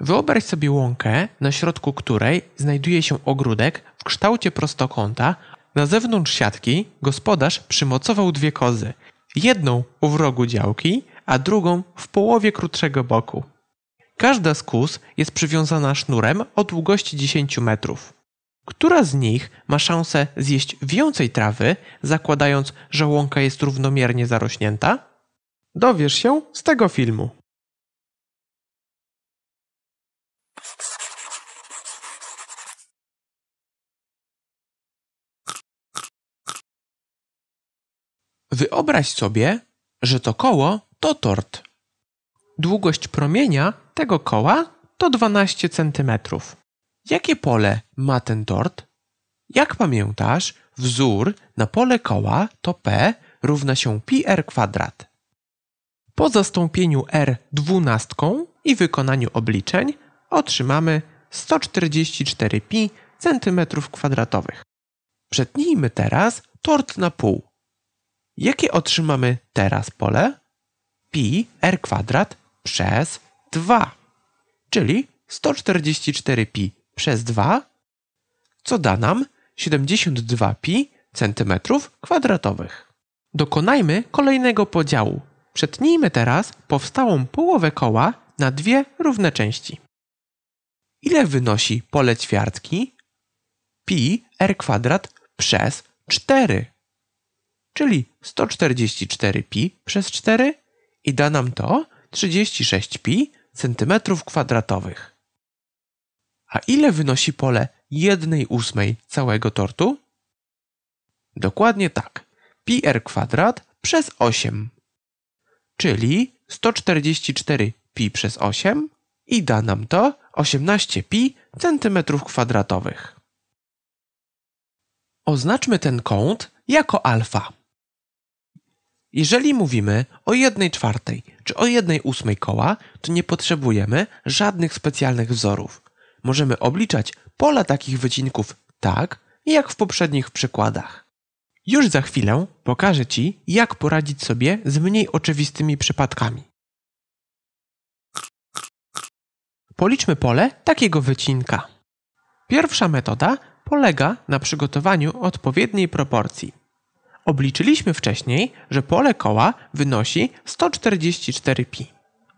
Wyobraź sobie łąkę, na środku której znajduje się ogródek w kształcie prostokąta. Na zewnątrz siatki gospodarz przymocował dwie kozy. Jedną u wrogu działki, a drugą w połowie krótszego boku. Każda z kóz jest przywiązana sznurem o długości 10 metrów. Która z nich ma szansę zjeść więcej trawy, zakładając, że łąka jest równomiernie zarośnięta? Dowiesz się z tego filmu. Wyobraź sobie, że to koło to tort. Długość promienia tego koła to 12 cm. Jakie pole ma ten tort? Jak pamiętasz, wzór na pole koła to P równa się πr kwadrat. Po zastąpieniu R dwunastką i wykonaniu obliczeń otrzymamy 144pi cm kwadratowych. Przetnijmy teraz tort na pół jakie otrzymamy teraz pole? Pi r kwadrat przez 2, czyli 144pi przez 2, co da nam 72pi centymetrów kwadratowych. Dokonajmy kolejnego podziału. Przetnijmy teraz powstałą połowę koła na dwie równe części. Ile wynosi pole ćwiartki? Pi r kwadrat przez 4 czyli 144pi przez 4 i da nam to 36pi centymetrów kwadratowych. A ile wynosi pole 1 ósmej całego tortu? Dokładnie tak. Pi r kwadrat przez 8, czyli 144 pi przez 8 i da nam to 18 pi centymetrów kwadratowych. Oznaczmy ten kąt jako alfa. Jeżeli mówimy o 1 czwartej czy o 1 ósmej koła, to nie potrzebujemy żadnych specjalnych wzorów. Możemy obliczać pola takich wycinków tak, jak w poprzednich przykładach. Już za chwilę pokażę Ci, jak poradzić sobie z mniej oczywistymi przypadkami. Policzmy pole takiego wycinka. Pierwsza metoda polega na przygotowaniu odpowiedniej proporcji. Obliczyliśmy wcześniej, że pole koła wynosi 144π.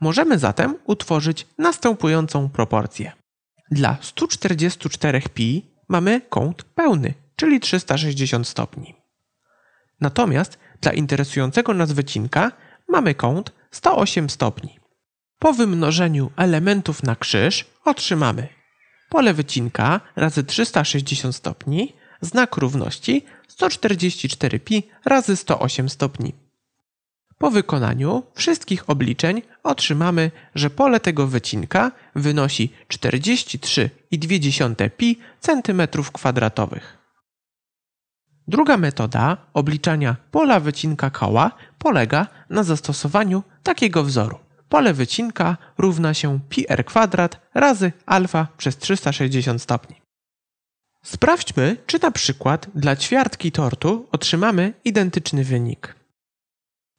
Możemy zatem utworzyć następującą proporcję. Dla 144π mamy kąt pełny, czyli 360 stopni. Natomiast dla interesującego nas wycinka mamy kąt 108 stopni. Po wymnożeniu elementów na krzyż otrzymamy pole wycinka razy 360 stopni znak równości 144π razy 108 stopni. Po wykonaniu wszystkich obliczeń otrzymamy, że pole tego wycinka wynosi 43,2 cm2. Druga metoda obliczania pola wycinka koła polega na zastosowaniu takiego wzoru. Pole wycinka równa się πr2 razy alfa przez 360 stopni. Sprawdźmy, czy na przykład dla ćwiartki tortu otrzymamy identyczny wynik.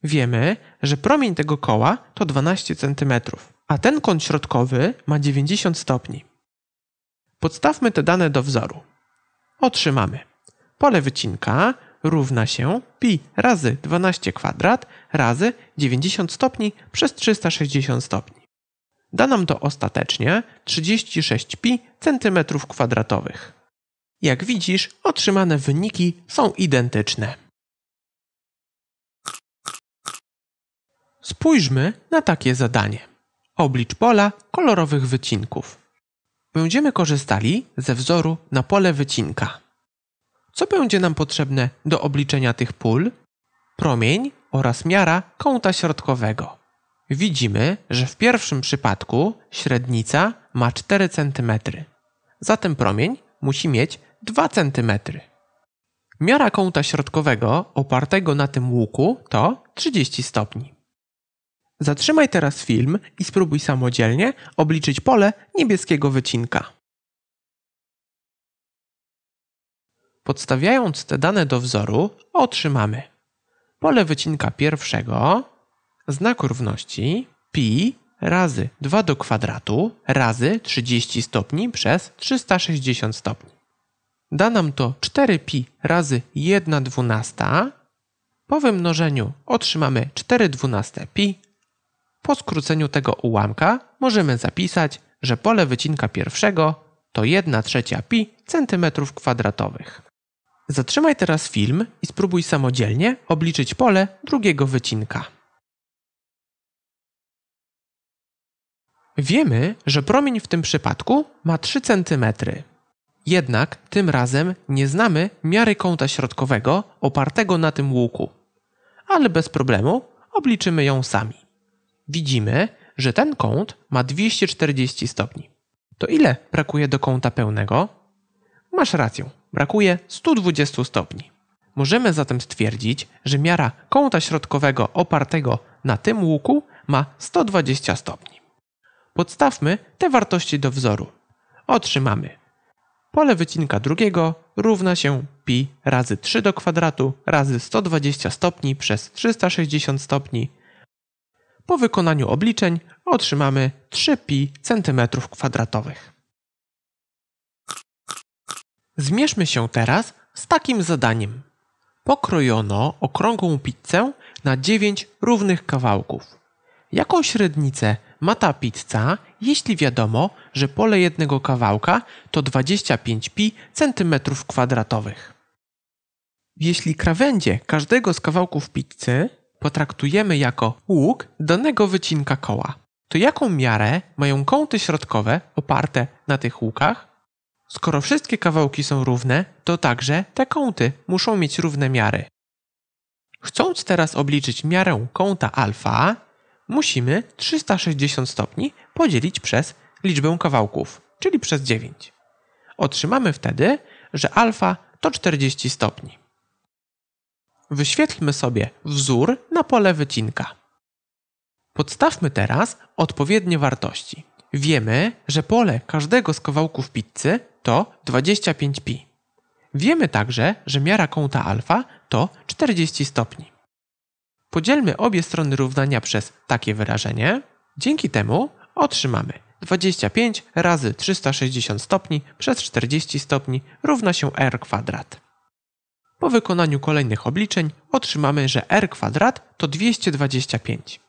Wiemy, że promień tego koła to 12 cm, a ten kąt środkowy ma 90 stopni. Podstawmy te dane do wzoru. Otrzymamy pole wycinka równa się pi razy 12 kwadrat razy 90 stopni przez 360 stopni. Da nam to ostatecznie 36 pi centymetrów kwadratowych. Jak widzisz, otrzymane wyniki są identyczne. Spójrzmy na takie zadanie. Oblicz pola kolorowych wycinków. Będziemy korzystali ze wzoru na pole wycinka. Co będzie nam potrzebne do obliczenia tych pól? Promień oraz miara kąta środkowego. Widzimy, że w pierwszym przypadku średnica ma 4 cm. Zatem promień musi mieć 2 cm. Miara kąta środkowego opartego na tym łuku to 30 stopni. Zatrzymaj teraz film i spróbuj samodzielnie obliczyć pole niebieskiego wycinka. Podstawiając te dane do wzoru otrzymamy pole wycinka pierwszego, znak równości pi razy 2 do kwadratu razy 30 stopni przez 360 stopni. Da nam to 4pi razy 1 dwunasta. Po wymnożeniu otrzymamy 4 dwunaste pi. Po skróceniu tego ułamka możemy zapisać, że pole wycinka pierwszego to 1 trzecia pi centymetrów kwadratowych. Zatrzymaj teraz film i spróbuj samodzielnie obliczyć pole drugiego wycinka. Wiemy, że promień w tym przypadku ma 3 centymetry. Jednak tym razem nie znamy miary kąta środkowego opartego na tym łuku. Ale bez problemu obliczymy ją sami. Widzimy, że ten kąt ma 240 stopni. To ile brakuje do kąta pełnego? Masz rację, brakuje 120 stopni. Możemy zatem stwierdzić, że miara kąta środkowego opartego na tym łuku ma 120 stopni. Podstawmy te wartości do wzoru. Otrzymamy pole wycinka drugiego równa się pi razy 3 do kwadratu razy 120 stopni przez 360 stopni. Po wykonaniu obliczeń otrzymamy 3 pi centymetrów kwadratowych. Zmierzmy się teraz z takim zadaniem. Pokrojono okrągłą pizzę na 9 równych kawałków. Jaką średnicę ma ta pizza, jeśli wiadomo, że pole jednego kawałka to 25 pi cm2. Jeśli krawędzie każdego z kawałków pizzy potraktujemy jako łuk danego wycinka koła, to jaką miarę mają kąty środkowe oparte na tych łukach? Skoro wszystkie kawałki są równe, to także te kąty muszą mieć równe miary. Chcąc teraz obliczyć miarę kąta alfa, musimy 360 stopni podzielić przez liczbę kawałków, czyli przez 9. Otrzymamy wtedy, że alfa to 40 stopni. Wyświetlmy sobie wzór na pole wycinka. Podstawmy teraz odpowiednie wartości. Wiemy, że pole każdego z kawałków pizzy to 25pi. Wiemy także, że miara kąta alfa to 40 stopni. Podzielmy obie strony równania przez takie wyrażenie. Dzięki temu otrzymamy 25 razy 360 stopni przez 40 stopni równa się r kwadrat. Po wykonaniu kolejnych obliczeń otrzymamy, że r kwadrat to 225.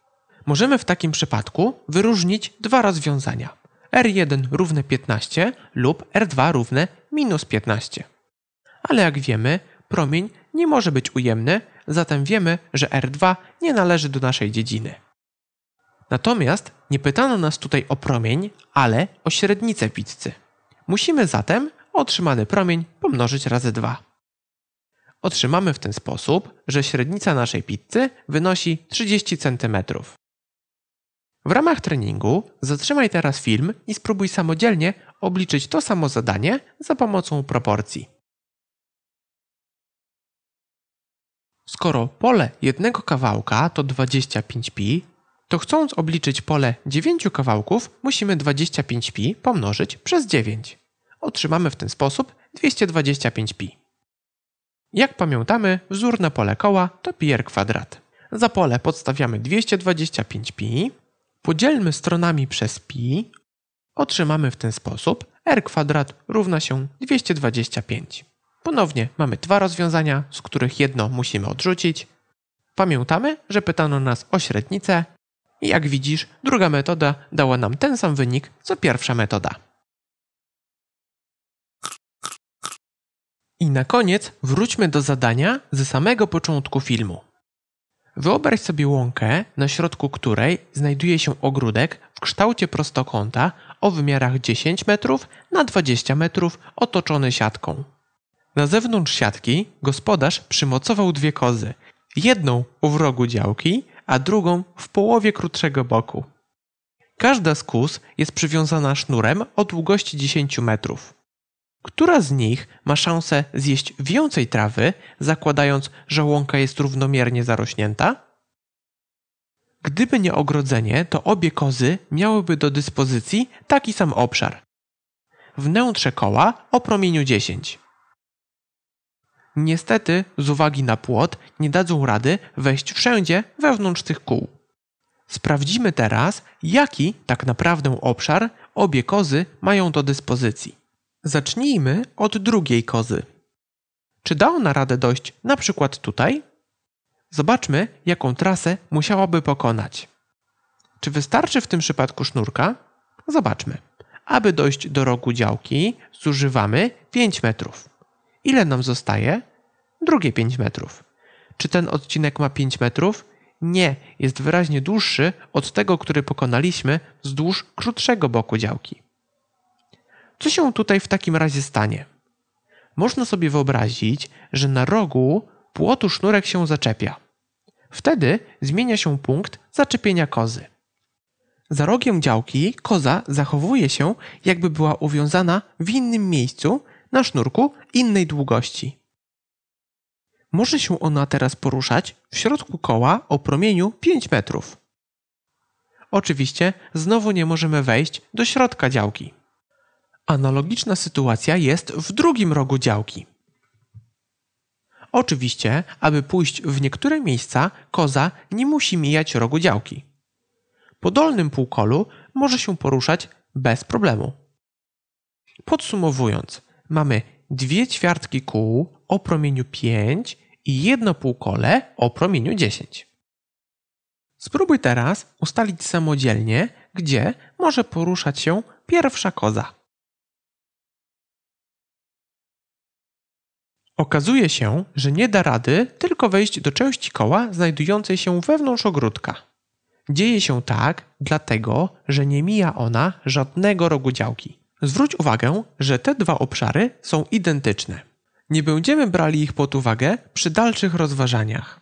Możemy w takim przypadku wyróżnić dwa rozwiązania. R1 równe 15 lub R2 równe minus 15. Ale jak wiemy, promień nie może być ujemny, zatem wiemy, że R2 nie należy do naszej dziedziny. Natomiast nie pytano nas tutaj o promień, ale o średnicę pizzy. Musimy zatem otrzymany promień pomnożyć razy 2. Otrzymamy w ten sposób, że średnica naszej pizzy wynosi 30 cm. W ramach treningu zatrzymaj teraz film i spróbuj samodzielnie obliczyć to samo zadanie za pomocą proporcji. Skoro pole jednego kawałka to 25pi, to chcąc obliczyć pole 9 kawałków, musimy 25pi pomnożyć przez 9. Otrzymamy w ten sposób 225pi. Jak pamiętamy, wzór na pole koła to pier kwadrat. Za pole podstawiamy 225pi, podzielmy stronami przez pi, otrzymamy w ten sposób r kwadrat równa się 225. Ponownie mamy dwa rozwiązania, z których jedno musimy odrzucić. Pamiętamy, że pytano nas o średnicę i jak widzisz, druga metoda dała nam ten sam wynik co pierwsza metoda. I na koniec wróćmy do zadania ze samego początku filmu. Wyobraź sobie łąkę, na środku której znajduje się ogródek w kształcie prostokąta o wymiarach 10 metrów na 20 metrów otoczony siatką. Na zewnątrz siatki gospodarz przymocował dwie kozy. Jedną u wrogu działki, a drugą w połowie krótszego boku. Każda z kóz jest przywiązana sznurem o długości 10 metrów. Która z nich ma szansę zjeść więcej trawy, zakładając, że łąka jest równomiernie zarośnięta? Gdyby nie ogrodzenie, to obie kozy miałyby do dyspozycji taki sam obszar. Wnętrze koła o promieniu 10. Niestety, z uwagi na płot, nie dadzą rady wejść wszędzie wewnątrz tych kół. Sprawdzimy teraz, jaki tak naprawdę obszar obie kozy mają do dyspozycji. Zacznijmy od drugiej kozy. Czy da ona radę dojść na przykład tutaj? Zobaczmy, jaką trasę musiałaby pokonać. Czy wystarczy w tym przypadku sznurka? Zobaczmy. Aby dojść do rogu działki, zużywamy 5 metrów ile nam zostaje? Drugie 5 metrów. Czy ten odcinek ma 5 metrów? Nie, jest wyraźnie dłuższy od tego, który pokonaliśmy wzdłuż krótszego boku działki. Co się tutaj w takim razie stanie? Można sobie wyobrazić, że na rogu płotu sznurek się zaczepia. Wtedy zmienia się punkt zaczepienia kozy. Za rogiem działki koza zachowuje się, jakby była uwiązana w innym miejscu na sznurku innej długości. Może się ona teraz poruszać w środku koła o promieniu 5 metrów. Oczywiście znowu nie możemy wejść do środka działki. Analogiczna sytuacja jest w drugim rogu działki. Oczywiście, aby pójść w niektóre miejsca, koza nie musi mijać rogu działki. Po dolnym półkolu może się poruszać bez problemu. Podsumowując, mamy dwie ćwiartki kół o promieniu 5 i jedno półkole o promieniu 10. Spróbuj teraz ustalić samodzielnie, gdzie może poruszać się pierwsza koza. Okazuje się, że nie da rady tylko wejść do części koła znajdującej się wewnątrz ogródka. Dzieje się tak, dlatego że nie mija ona żadnego rogu działki. Zwróć uwagę, że te dwa obszary są identyczne. Nie będziemy brali ich pod uwagę przy dalszych rozważaniach.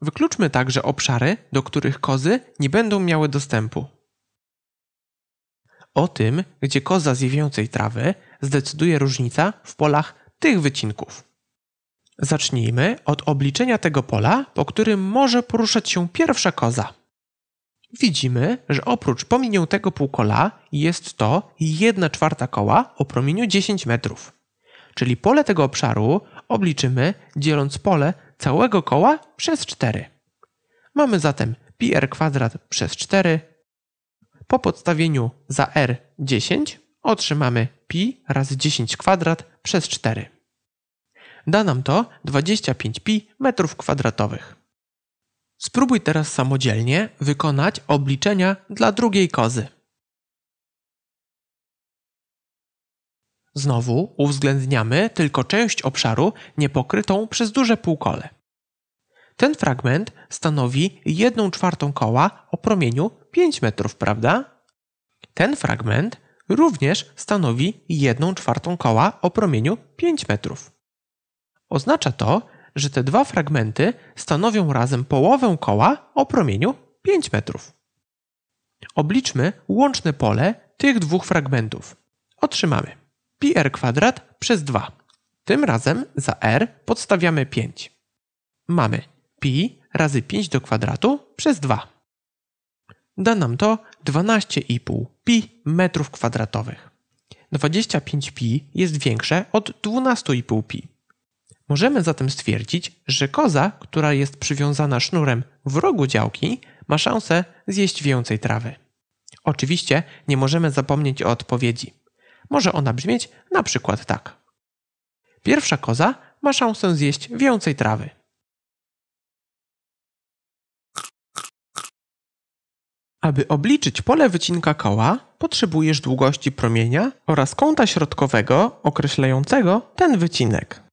Wykluczmy także obszary, do których kozy nie będą miały dostępu. O tym, gdzie koza zje więcej trawy, zdecyduje różnica w polach tych wycinków. Zacznijmy od obliczenia tego pola, po którym może poruszać się pierwsza koza widzimy, że oprócz pominiętego półkola jest to 1 czwarta koła o promieniu 10 metrów. Czyli pole tego obszaru obliczymy dzieląc pole całego koła przez 4. Mamy zatem πr kwadrat przez 4. Po podstawieniu za r 10 otrzymamy pi razy 10 kwadrat przez 4. Da nam to 25 pi metrów kwadratowych. Spróbuj teraz samodzielnie wykonać obliczenia dla drugiej kozy. Znowu uwzględniamy tylko część obszaru niepokrytą przez duże półkole. Ten fragment stanowi 1 czwartą koła o promieniu 5 metrów, prawda? Ten fragment również stanowi 1 czwartą koła o promieniu 5 metrów. Oznacza to, że te dwa fragmenty stanowią razem połowę koła o promieniu 5 metrów. Obliczmy łączne pole tych dwóch fragmentów. Otrzymamy πr kwadrat przez 2. Tym razem za r podstawiamy 5. Mamy pi razy 5 do kwadratu przez 2. Da nam to 12,5 pi metrów kwadratowych. 25 pi jest większe od 12,5 pi. Możemy zatem stwierdzić, że koza, która jest przywiązana sznurem w rogu działki, ma szansę zjeść więcej trawy. Oczywiście nie możemy zapomnieć o odpowiedzi. Może ona brzmieć na przykład tak. Pierwsza koza ma szansę zjeść więcej trawy. Aby obliczyć pole wycinka koła, potrzebujesz długości promienia oraz kąta środkowego określającego ten wycinek.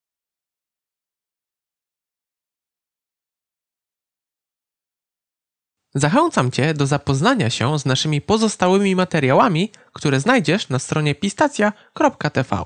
Zachęcam Cię do zapoznania się z naszymi pozostałymi materiałami, które znajdziesz na stronie pistacja.tv.